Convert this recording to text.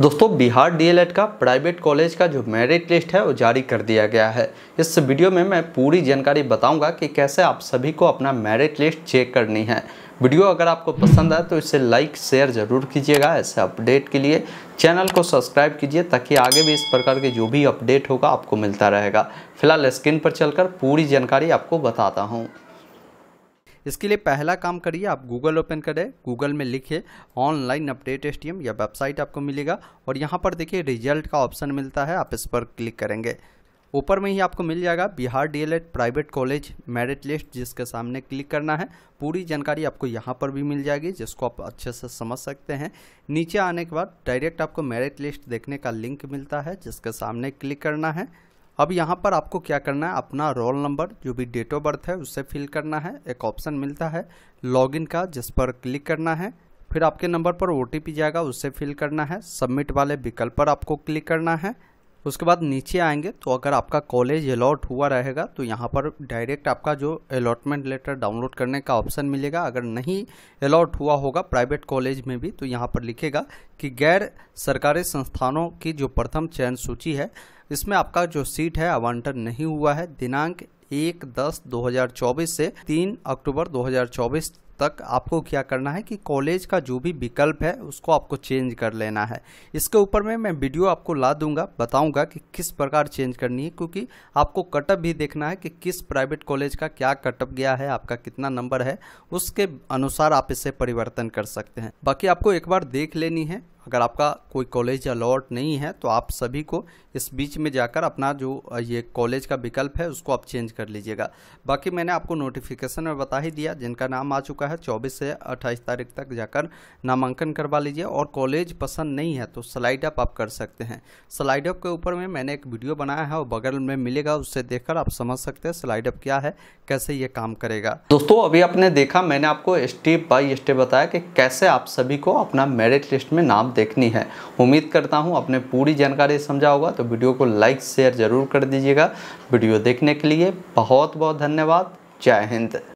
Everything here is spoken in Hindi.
दोस्तों बिहार डीएलएड का प्राइवेट कॉलेज का जो मेरिट लिस्ट है वो जारी कर दिया गया है इस वीडियो में मैं पूरी जानकारी बताऊंगा कि कैसे आप सभी को अपना मेरिट लिस्ट चेक करनी है वीडियो अगर आपको पसंद आए तो इसे लाइक शेयर ज़रूर कीजिएगा ऐसे अपडेट के लिए चैनल को सब्सक्राइब कीजिए ताकि आगे भी इस प्रकार के जो भी अपडेट होगा आपको मिलता रहेगा फिलहाल स्क्रीन पर चलकर पूरी जानकारी आपको बताता हूँ इसके लिए पहला काम करिए आप गूगल ओपन करें गूगल में लिखे ऑनलाइन अपडेट एस या वेबसाइट आपको मिलेगा और यहाँ पर देखिए रिजल्ट का ऑप्शन मिलता है आप इस पर क्लिक करेंगे ऊपर में ही आपको मिल जाएगा Bihar DElEd private college merit list जिसके सामने क्लिक करना है पूरी जानकारी आपको यहाँ पर भी मिल जाएगी जिसको आप अच्छे से समझ सकते हैं नीचे आने के बाद डायरेक्ट आपको मेरिट लिस्ट देखने का लिंक मिलता है जिसके सामने क्लिक करना है अब यहाँ पर आपको क्या करना है अपना रोल नंबर जो भी डेट ऑफ बर्थ है उससे फिल करना है एक ऑप्शन मिलता है लॉगिन का जिस पर क्लिक करना है फिर आपके नंबर पर ओ जाएगा उससे फिल करना है सबमिट वाले विकल्प पर आपको क्लिक करना है उसके बाद नीचे आएंगे तो अगर आपका कॉलेज अलॉट हुआ रहेगा तो यहाँ पर डायरेक्ट आपका जो अलॉटमेंट लेटर डाउनलोड करने का ऑप्शन मिलेगा अगर नहीं अलॉट हुआ होगा प्राइवेट कॉलेज में भी तो यहाँ पर लिखेगा कि गैर सरकारी संस्थानों की जो प्रथम चयन सूची है इसमें आपका जो सीट है आवंटन नहीं हुआ है दिनांक एक दस 2024 से तीन अक्टूबर 2024 तक आपको क्या करना है कि कॉलेज का जो भी विकल्प है उसको आपको चेंज कर लेना है इसके ऊपर में मैं वीडियो आपको ला दूंगा बताऊंगा कि किस प्रकार चेंज करनी है क्योंकि आपको कटअप भी देखना है कि किस प्राइवेट कॉलेज का क्या कटअप गया है आपका कितना नंबर है उसके अनुसार आप इसे परिवर्तन कर सकते हैं बाकी आपको एक बार देख लेनी है अगर आपका कोई कॉलेज अलॉट नहीं है तो आप सभी को इस बीच में जाकर अपना जो ये कॉलेज का विकल्प है उसको आप चेंज कर लीजिएगा बाकी मैंने आपको नोटिफिकेशन में बता ही दिया जिनका नाम आ चुका है 24 से 28 तारीख तक जाकर नामांकन करवा लीजिए और कॉलेज पसंद नहीं है तो स्लाइड अप आप कर सकते हैं स्लाइड अप के ऊपर में मैंने एक वीडियो बनाया है और बगल में मिलेगा उससे देख आप समझ सकते हैं स्लाइड अप क्या है कैसे ये काम करेगा दोस्तों अभी आपने देखा मैंने आपको स्टेप बाई स्टेप बताया कि कैसे आप सभी को अपना मेरिट लिस्ट में नाम देखनी है उम्मीद करता हूँ आपने पूरी जानकारी समझा होगा तो वीडियो को लाइक शेयर ज़रूर कर दीजिएगा वीडियो देखने के लिए बहुत बहुत धन्यवाद जय हिंद